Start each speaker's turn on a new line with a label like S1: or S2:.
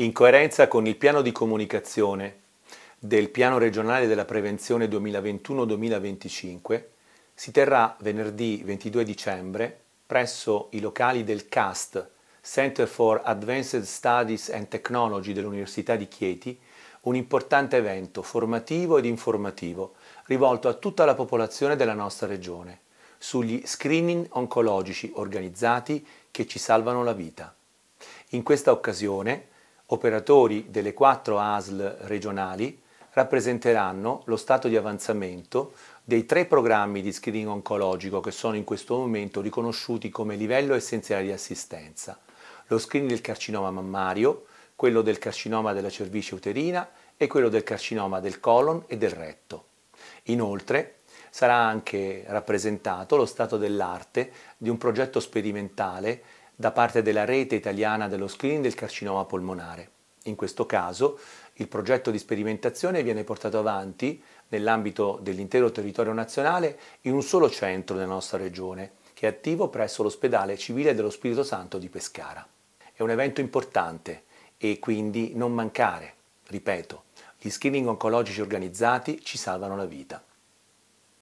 S1: in coerenza con il piano di comunicazione del piano regionale della prevenzione 2021-2025, si terrà venerdì 22 dicembre presso i locali del CAST, Center for Advanced Studies and Technology dell'Università di Chieti, un importante evento formativo ed informativo rivolto a tutta la popolazione della nostra regione sugli screening oncologici organizzati che ci salvano la vita. In questa occasione operatori delle quattro ASL regionali rappresenteranno lo stato di avanzamento dei tre programmi di screening oncologico che sono in questo momento riconosciuti come livello essenziale di assistenza, lo screening del carcinoma mammario, quello del carcinoma della cervice uterina e quello del carcinoma del colon e del retto. Inoltre sarà anche rappresentato lo stato dell'arte di un progetto sperimentale da parte della rete italiana dello screening del carcinoma polmonare. In questo caso il progetto di sperimentazione viene portato avanti nell'ambito dell'intero territorio nazionale in un solo centro della nostra regione, che è attivo presso l'ospedale civile dello Spirito Santo di Pescara. È un evento importante e quindi non mancare, ripeto, gli screening oncologici organizzati ci salvano la vita.